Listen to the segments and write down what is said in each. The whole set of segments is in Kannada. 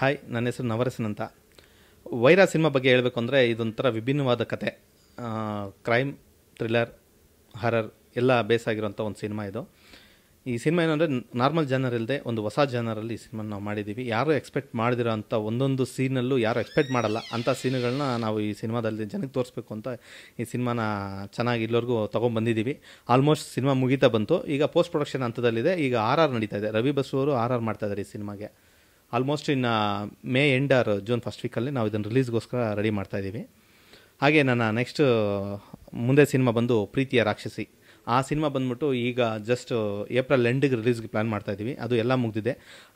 ಹಾಯ್ ನನ್ನ ಹೆಸರು ನವರಸನ್ ಅಂತ ವೈರಾ ಸಿನಿಮಾ ಬಗ್ಗೆ ಹೇಳಬೇಕು ಅಂದರೆ ಇದೊಂಥರ ವಿಭಿನ್ನವಾದ ಕತೆ ಕ್ರೈಮ್ ಥ್ರಿಲ್ಲರ್ ಹರರ್ ಎಲ್ಲ ಬೇಸ್ ಆಗಿರುವಂಥ ಒಂದು ಸಿನಿಮಾ ಇದು ಈ ಸಿನಿಮಾ ಏನಂದರೆ ನಾರ್ಮಲ್ ಜನರ್ ಇಲ್ಲದೆ ಒಂದು ಹೊಸ ಜನರಲ್ಲಿ ಈ ಸಿನಿಮಾ ನಾವು ಮಾಡಿದ್ದೀವಿ ಯಾರು ಎಕ್ಸ್ಪೆಕ್ಟ್ ಮಾಡಿದಿರೋ ಅಂಥ ಒಂದೊಂದು ಸೀನಲ್ಲೂ ಯಾರು ಎಕ್ಸ್ಪೆಕ್ಟ್ ಮಾಡಲ್ಲ ಅಂಥ ಸೀನ್ಗಳನ್ನ ನಾವು ಈ ಸಿನಿಮಾದಲ್ಲಿ ಜನಕ್ಕೆ ತೋರಿಸ್ಬೇಕು ಅಂತ ಈ ಸಿನಿಮಾನ ಚೆನ್ನಾಗಿ ಇಲ್ಲೋರ್ಗೂ ತೊಗೊಂಡ್ಬಂದಿದ್ದೀವಿ ಆಲ್ಮೋಸ್ಟ್ ಸಿನಿಮಾ ಮುಗಿತಾ ಬಂತು ಈಗ ಪೋಸ್ಟ್ ಪ್ರೊಡಕ್ಷನ್ ಹಂತದಲ್ಲಿದೆ ಈಗ ಆರ್ ಆರ್ ನಡೀತಾ ಇದೆ ರವಿ ಬಸ್ರು ಆರ್ ಆರ್ ಮಾಡ್ತಾ ಇದ್ದಾರೆ ಈ ಸಿನಿಮಾಗೆ ಆಲ್ಮೋಸ್ಟ್ ಇನ್ನು May end or June first ವೀಕಲ್ಲಿ ನಾವು ಇದನ್ನು ರಿಲೀಸ್ಗೋಸ್ಕರ ರೆಡಿ ಮಾಡ್ತಾ ಇದ್ದೀವಿ ಹಾಗೆ ನನ್ನ ನೆಕ್ಸ್ಟ್ ಮುಂದೆ ಸಿನಿಮಾ ಬಂದು ಪ್ರೀತಿಯ ರಾಕ್ಷಸಿ ಆ ಸಿನಿಮಾ ಬಂದ್ಬಿಟ್ಟು ಈಗ ಜಸ್ಟ್ ಏಪ್ರಿಲ್ ಎಂಡಿಗೆ ರಿಲೀಸ್ಗೆ ಪ್ಲ್ಯಾನ್ ಮಾಡ್ತಾ ಇದ್ದೀವಿ ಅದು ಎಲ್ಲ ಮುಗಿದಿದೆ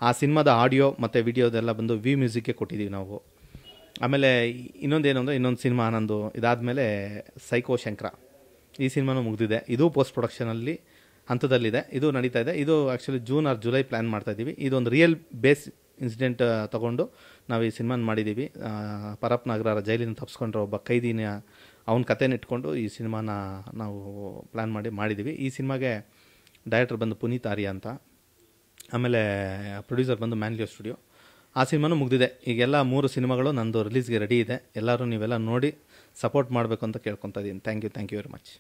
ಆ ಸಿನಿಮಾದ ಆಡಿಯೋ ಮತ್ತು ವಿಡಿಯೋದೆಲ್ಲ ಬಂದು ವಿ ಮ್ಯೂಸಿಕ್ಗೆ ಕೊಟ್ಟಿದ್ದೀವಿ ನಾವು ಆಮೇಲೆ ಇನ್ನೊಂದೇನು ಅಂದರೆ ಇನ್ನೊಂದು ಸಿನಿಮಾ ನಂದು ಇದಾದಮೇಲೆ ಸೈಕೋ ಶಂಕರ ಈ ಸಿನಿಮಾನೂ ಮುಗಿದಿದೆ ಇದು ಪೋಸ್ಟ್ ಪ್ರೊಡಕ್ಷನಲ್ಲಿ ಹಂತದಲ್ಲಿದೆ ಇದು ನಡೀತಾ ಇದೆ ಇದು actually June or July plan ಮಾಡ್ತಾ ಇದ್ದೀವಿ ಇದೊಂದು ರಿಯಲ್ ಬೇಸ್ ಇನ್ಸಿಡೆಂಟ್ ತಗೊಂಡು ನಾವು ಈ ಸಿನಿಮಾನ ಮಾಡಿದ್ದೀವಿ ಪರಪ್ ನಗರ ಜೈಲಿನ ತಪ್ಪಿಸ್ಕೊಂಡ್ರೆ ಒಬ್ಬ ಕೈದಿನ ಅವನ ಕಥೆನ ಇಟ್ಕೊಂಡು ಈ ಸಿನಿಮಾನ ನಾವು ಪ್ಲ್ಯಾನ್ ಮಾಡಿ ಮಾಡಿದ್ದೀವಿ ಈ ಸಿನಿಮಾಗೆ ಡೈರೆಕ್ಟರ್ ಬಂದು ಪುನೀತ್ ಆರ್ಯ ಅಂತ ಆಮೇಲೆ ಪ್ರೊಡ್ಯೂಸರ್ ಬಂದು ಮ್ಯಾನ್ಲಿಯೋ ಸ್ಟುಡಿಯೋ ಆ ಸಿನಿಮಾನು ಮುಗಿದಿದೆ ಈಗೆಲ್ಲ ಮೂರು ಸಿನಿಮಾಗಳು ನಂದು ರಿಲೀಸ್ಗೆ ರೆಡಿ ಇದೆ ಎಲ್ಲರೂ ನೀವೆಲ್ಲ ನೋಡಿ ಸಪೋರ್ಟ್ ಮಾಡಬೇಕು ಅಂತ ಕೇಳ್ಕೊತಾ ಇದ್ದೀನಿ thank you thank you very much